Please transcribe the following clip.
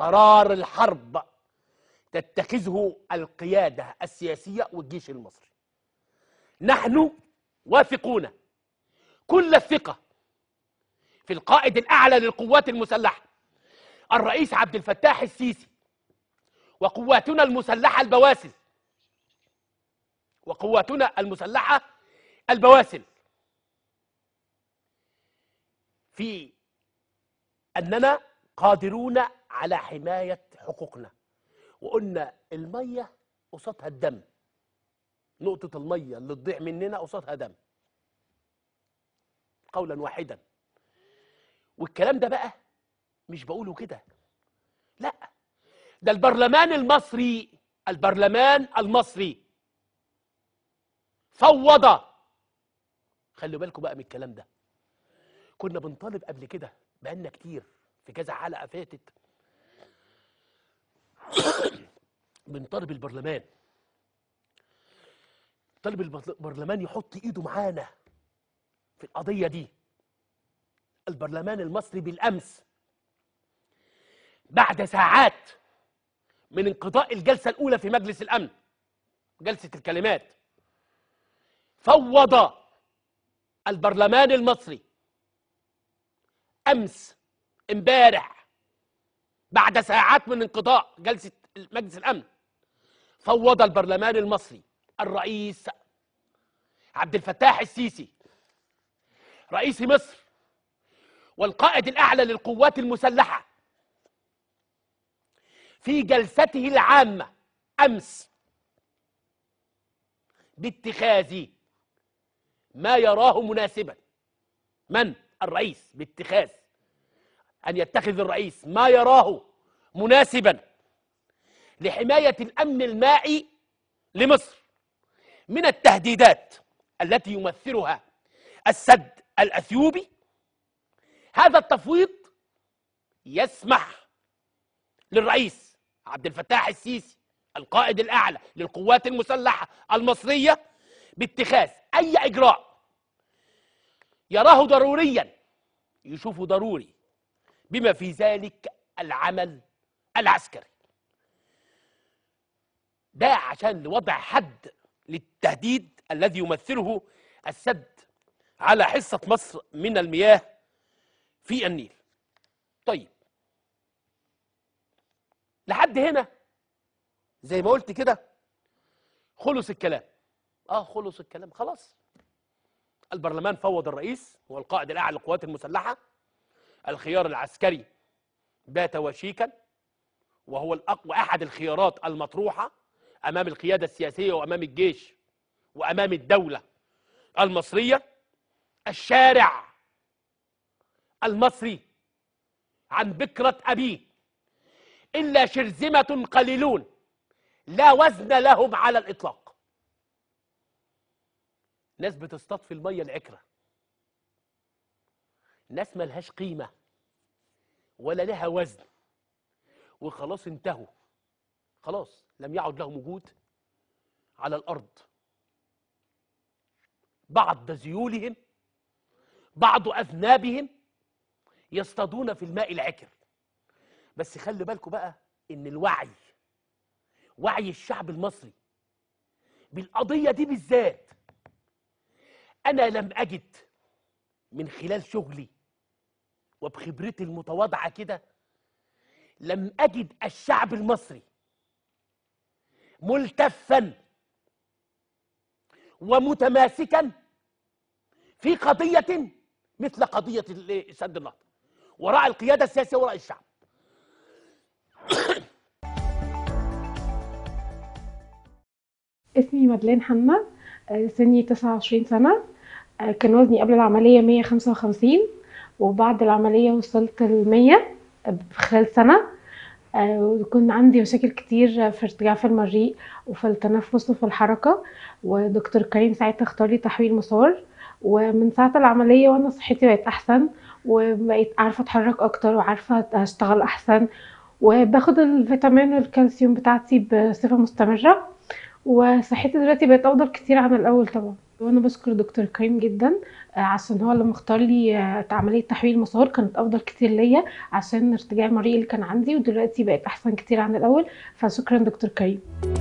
قرار الحرب تتخذه القيادة السياسية والجيش المصري نحن واثقون كل الثقة في القائد الأعلى للقوات المسلحة الرئيس عبد الفتاح السيسي وقواتنا المسلحة البواسل وقواتنا المسلحة البواسل في أننا قادرون على حماية حقوقنا وقلنا المية قصادها الدم نقطة المية اللي تضيع مننا قصادها دم قولا واحدا والكلام ده بقى مش بقوله كده لا ده البرلمان المصري البرلمان المصري فوض خلوا بالكم بقى من الكلام ده كنا بنطالب قبل كده بقالنا كتير في كذا حلقه فاتت من طلب البرلمان طلب البرلمان يحط ايده معانا في القضيه دي البرلمان المصري بالامس بعد ساعات من انقضاء الجلسه الاولى في مجلس الامن جلسه الكلمات فوض البرلمان المصري امس امبارح بعد ساعات من انقضاء جلسة مجلس الأمن فوض البرلمان المصري الرئيس عبد الفتاح السيسي رئيس مصر والقائد الأعلى للقوات المسلحة في جلسته العامة أمس باتخاذ ما يراه مناسبا من الرئيس باتخاذ أن يتخذ الرئيس ما يراه مناسبا لحماية الأمن المائي لمصر من التهديدات التي يمثلها السد الأثيوبي هذا التفويض يسمح للرئيس عبد الفتاح السيسي القائد الأعلى للقوات المسلحة المصرية باتخاذ أي إجراء يراه ضروريا يشوفه ضروري بما في ذلك العمل العسكري ده عشان لوضع حد للتهديد الذي يمثله السد على حصة مصر من المياه في النيل طيب لحد هنا زي ما قلت كده خلص الكلام اه خلص الكلام خلاص البرلمان فوض الرئيس هو القائد الاعلى للقوات المسلحه الخيار العسكري بات وشيكا وهو الأقوى أحد الخيارات المطروحة أمام القيادة السياسية وأمام الجيش وأمام الدولة المصرية الشارع المصري عن بكرة أبيه إلا شرذمة قليلون لا وزن لهم على الإطلاق ناس بتصطاد في المية العكرة ناس ملهاش قيمة ولا لها وزن وخلاص انتهوا خلاص لم يعد لهم وجود على الأرض بعض ذيولهم بعض أذنابهم يصطادون في الماء العكر بس خلي بالكم بقى إن الوعي وعي الشعب المصري بالقضية دي بالذات أنا لم أجد من خلال شغلي وبخبرتي المتواضعه كده لم اجد الشعب المصري ملتفا ومتماسكا في قضيه مثل قضيه سد النهضه وراء القياده السياسيه وراء الشعب اسمي مادلين حنا آه، سني 29 سنه آه، كان وزني قبل العمليه 155 وبعد العملية وصلت المية خلال سنة آه، وكان عندي مشاكل كتير في ارتجاع في المريء وفي التنفس وفي الحركة ودكتور كريم ساعتها اختار لي تحويل مسار ومن ساعة العملية وأنا صحتي بقت أحسن وبقيت عارفة أتحرك أكتر وعارفة أشتغل أحسن وباخد الفيتامين والكالسيوم بتاعتي بصفة مستمرة وصحتي دلوقتي بقت أفضل كتير عن الأول طبعا وانا بشكر دكتور كريم جدا آه، عشان هو لما مختار لي آه، عمليه تحويل المسار كانت افضل كتير ليا عشان ارتجاع المريء اللي كان عندي ودلوقتي بقت احسن كتير عن الاول فشكرا دكتور كريم